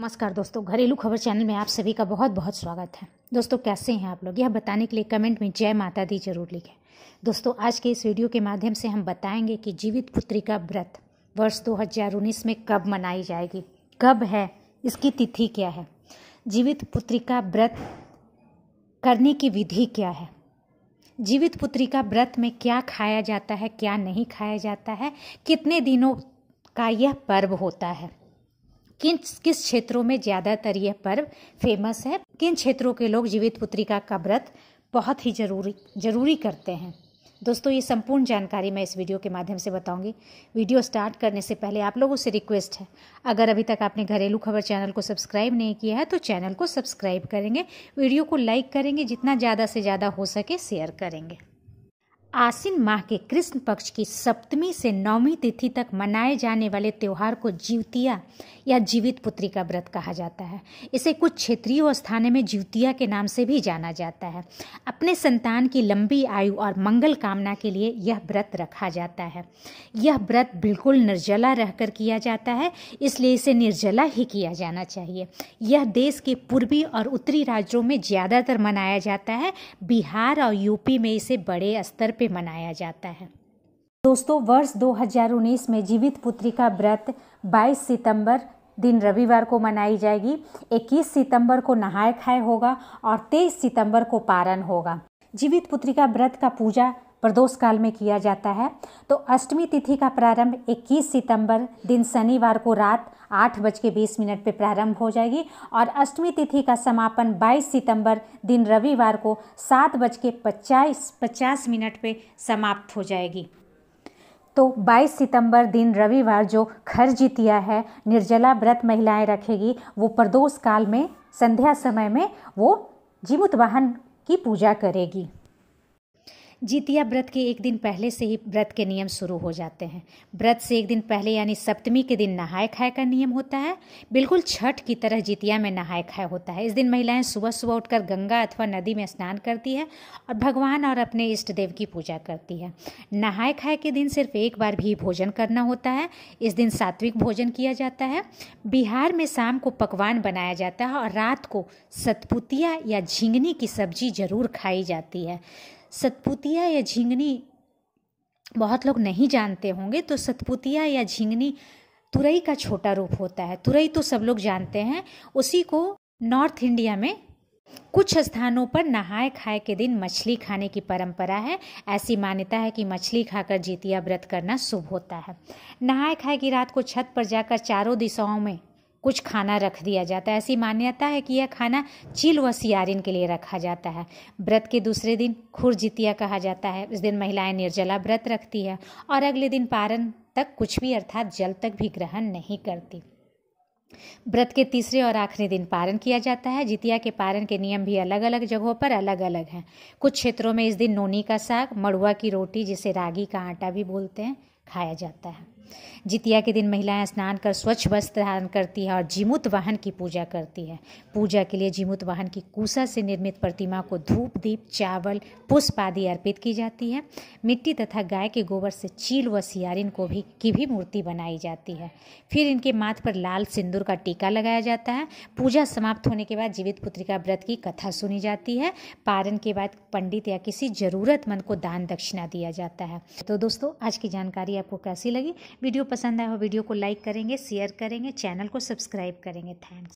नमस्कार दोस्तों घरेलू खबर चैनल में आप सभी का बहुत बहुत स्वागत है दोस्तों कैसे हैं आप लोग यह बताने के लिए कमेंट में जय माता दी जरूर लिखें दोस्तों आज के इस वीडियो के माध्यम से हम बताएंगे कि जीवित पुत्री का व्रत वर्ष दो में कब मनाई जाएगी कब है इसकी तिथि क्या है जीवित पुत्री का व्रत करने की विधि क्या है जीवित पुत्री का व्रत में क्या खाया जाता है क्या नहीं खाया जाता है कितने दिनों का यह पर्व होता है किन किस क्षेत्रों में ज़्यादातर यह पर्व फेमस है किन क्षेत्रों के लोग जीवित पुत्रिका का व्रत बहुत ही जरूरी जरूरी करते हैं दोस्तों ये संपूर्ण जानकारी मैं इस वीडियो के माध्यम से बताऊंगी वीडियो स्टार्ट करने से पहले आप लोगों से रिक्वेस्ट है अगर अभी तक आपने घरेलू खबर चैनल को सब्सक्राइब नहीं किया है तो चैनल को सब्सक्राइब करेंगे वीडियो को लाइक करेंगे जितना ज़्यादा से ज़्यादा हो सके शेयर करेंगे आसिन माह के कृष्ण पक्ष की सप्तमी से नौवीं तिथि तक मनाए जाने वाले त्यौहार को जीवतिया या जीवित पुत्री का व्रत कहा जाता है इसे कुछ क्षेत्रीय स्थानों में जीवतिया के नाम से भी जाना जाता है अपने संतान की लंबी आयु और मंगल कामना के लिए यह व्रत रखा जाता है यह व्रत बिल्कुल निर्जला रहकर किया जाता है इसलिए इसे निर्जला ही किया जाना चाहिए यह देश के पूर्वी और उत्तरी राज्यों में ज़्यादातर मनाया जाता है बिहार और यूपी में इसे बड़े स्तर पे मनाया जाता है दोस्तों वर्ष 2019 में जीवित पुत्री का व्रत 22 सितंबर दिन रविवार को मनाई जाएगी 21 सितंबर को नहाय खाए होगा और 23 सितंबर को पारण होगा जीवित पुत्री का व्रत का पूजा प्रदोष काल में किया जाता है तो अष्टमी तिथि का प्रारंभ 21 सितंबर दिन शनिवार को रात आठ बज के बीस मिनट पर प्रारंभ हो जाएगी और अष्टमी तिथि का समापन 22 सितंबर दिन रविवार को सात बज के पचास पचास मिनट पर समाप्त हो जाएगी तो 22 सितंबर दिन रविवार जो खर जीतिया है निर्जला व्रत महिलाएं रखेगी वो प्रदोष काल में संध्या समय में वो जीवित वाहन की पूजा करेगी जीतिया व्रत के एक दिन पहले से ही व्रत के नियम शुरू हो जाते हैं व्रत से एक दिन पहले यानी सप्तमी के दिन नहाए खाए का नियम होता है बिल्कुल छठ की तरह जीतिया में नहाए खाए होता है इस दिन महिलाएं सुबह सुबह उठकर गंगा अथवा नदी में स्नान करती है और भगवान और अपने इष्ट देव की पूजा करती है नहाए खाए के दिन सिर्फ एक बार भी भोजन करना होता है इस दिन सात्विक भोजन किया जाता है बिहार में शाम को पकवान बनाया जाता है और रात को सतपुतिया या झिंगनी की सब्जी जरूर खाई जाती है सतपुतिया या झिंगनी बहुत लोग नहीं जानते होंगे तो सतपुतिया या झिंगनी तुरई का छोटा रूप होता है तुरई तो सब लोग जानते हैं उसी को नॉर्थ इंडिया में कुछ स्थानों पर नहाए खाए के दिन मछली खाने की परंपरा है ऐसी मान्यता है कि मछली खाकर जीतिया व्रत करना शुभ होता है नहाए खाए की रात को छत पर जाकर चारों दिशाओं में कुछ खाना रख दिया जाता है ऐसी मान्यता है कि यह खाना चील व सियारिन के लिए रखा जाता है व्रत के दूसरे दिन खुर जितिया कहा जाता है इस दिन महिलाएं निर्जला व्रत रखती है और अगले दिन पारण तक कुछ भी अर्थात जल तक भी ग्रहण नहीं करती व्रत के तीसरे और आखिरी दिन पारण किया जाता है जितिया के पारण के नियम भी अलग अलग जगहों पर अलग अलग हैं कुछ क्षेत्रों में इस दिन नोनी का साग मड़ुआ की रोटी जिसे रागी का आटा भी बोलते हैं खाया जाता है जितिया के दिन महिलाएं स्नान कर स्वच्छ वस्त्र धारण करती है और जीमूत वाहन की पूजा करती है पूजा के लिए जीमूत वाहन की कूसा से निर्मित प्रतिमा को धूप दीप चावल पुष्प आदि अर्पित की जाती है मिट्टी तथा गाय के गोबर से चील व सियारिन को भी की भी मूर्ति बनाई जाती है फिर इनके माथ पर लाल सिंदूर का टीका लगाया जाता है पूजा समाप्त होने के बाद जीवित पुत्रिका व्रत की कथा सुनी जाती है पारण के बाद पंडित या किसी ज़रूरतमंद को दान दक्षिणा दिया जाता है तो दोस्तों आज की जानकारी आपको कैसी लगी वीडियो पसंद आया हो वीडियो को लाइक करेंगे शेयर करेंगे चैनल को सब्सक्राइब करेंगे थैंक्स